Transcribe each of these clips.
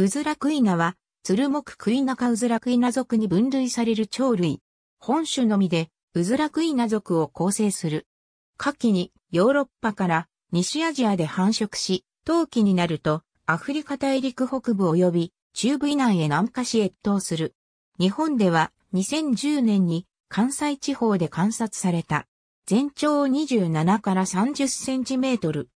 ウズラクイナは、ツルモククイナかウズラクイナ属に分類される鳥類。本種のみで、ウズラクイナ属を構成する。夏季にヨーロッパから西アジアで繁殖し、冬季になるとアフリカ大陸北部及び中部以南へ南下し越冬する。日本では2010年に関西地方で観察された。全長27から30センチメートル。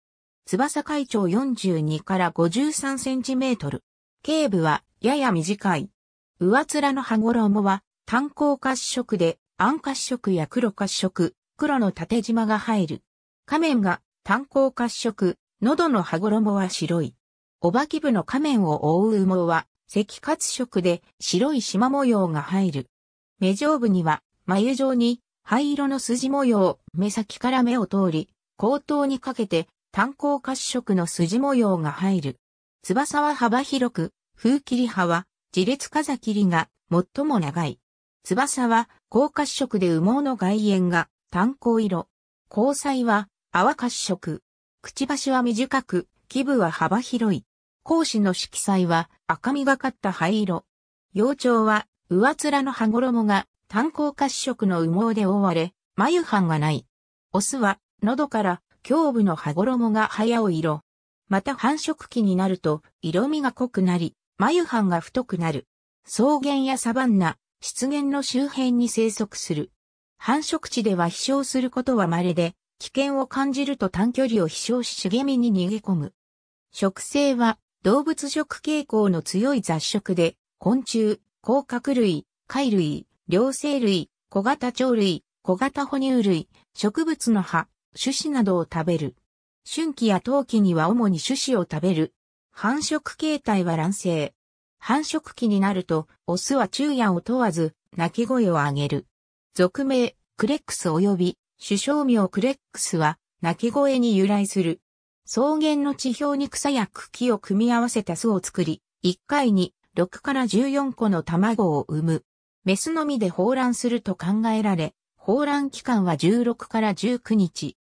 翼海長42から53センチメートル。頸部はやや短い。上面の羽衣は単行褐色で暗褐色や黒褐色、黒の縦縞が入る。仮面が単行褐色、喉の羽衣は白い。おばき部の仮面を覆う羽毛は赤褐色で白い縞模様が入る。目上部には眉状に灰色の筋模様、目先から目を通り、後頭にかけて単行褐色の筋模様が入る。翼は幅広く、風切り派は、自列風切りが最も長い。翼は、高褐色で羽毛の外縁が炭光色。交際は、泡褐色。くちばしは短く、基部は幅広い。講師の色彩は赤みがかった灰色。幼鳥は上面の羽衣が炭鉱褐色の羽毛で覆われ、眉斑がない。オスは喉から胸部の羽衣が早う色。また繁殖期になると色味が濃くなり、眉藩が太くなる。草原やサバンナ、湿原の周辺に生息する。繁殖地では飛翔することは稀で、危険を感じると短距離を飛翔し茂みに逃げ込む。食性は動物食傾向の強い雑食で、昆虫、甲殻類、貝類、両生類、小型鳥類、小型哺乳類、植物の葉、種子などを食べる。春季や冬季には主に種子を食べる。繁殖形態は卵生。繁殖期になると、オスは昼夜を問わず、鳴き声を上げる。俗名、クレックス及び、首相名クレックスは、鳴き声に由来する。草原の地表に草や茎を組み合わせた巣を作り、1回に6から14個の卵を産む。メスのみで放卵すると考えられ、放卵期間は16から19日。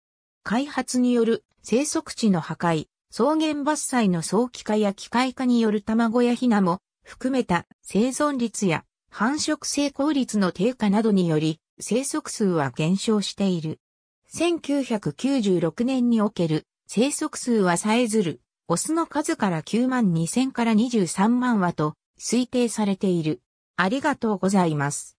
開発による生息地の破壊、草原伐採の早期化や機械化による卵やヒナも含めた生存率や繁殖成功率の低下などにより生息数は減少している。1996年における生息数はさえずる、オスの数から9万2000から23万羽と推定されている。ありがとうございます。